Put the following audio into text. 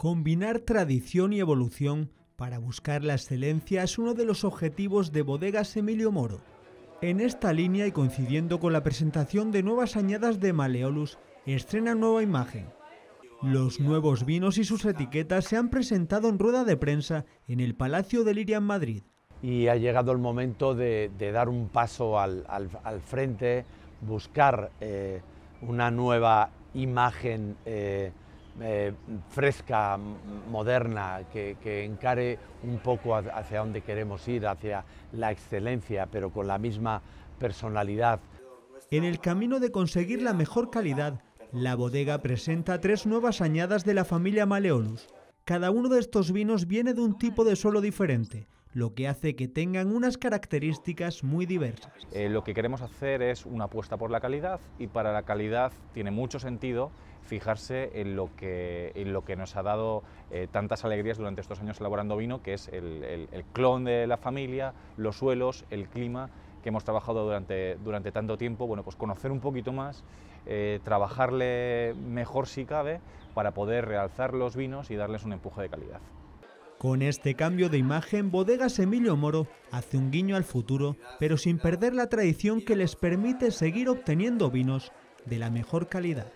Combinar tradición y evolución para buscar la excelencia es uno de los objetivos de Bodegas Emilio Moro. En esta línea y coincidiendo con la presentación de nuevas añadas de Maleolus, estrena nueva imagen. Los nuevos vinos y sus etiquetas se han presentado en rueda de prensa en el Palacio de Liria en Madrid. Y ha llegado el momento de, dar un paso al, frente, buscar eh, una nueva imagen eh, eh, fresca, moderna, que, encare un poco hacia donde queremos ir, hacia la excelencia, pero con la misma personalidad. En el camino de conseguir la mejor calidad, la bodega presenta tres nuevas añadas de la familia Maleonus. Cada uno de estos vinos viene de un tipo de suelo diferente, lo que hace que tengan unas características muy diversas. Eh, lo que queremos hacer es una apuesta por la calidad y para la calidad tiene mucho sentido fijarse en lo que, nos ha dado eh, tantas alegrías durante estos años elaborando vino, que es el, clon de la familia, los suelos, el clima que hemos trabajado durante, tanto tiempo, bueno, pues conocer un poquito más, eh, trabajarle mejor si cabe, para poder realzar los vinos y darles un empuje de calidad. Con este cambio de imagen, Bodegas Emilio Moro hace un guiño al futuro, pero sin perder la tradición que les permite seguir obteniendo vinos de la mejor calidad.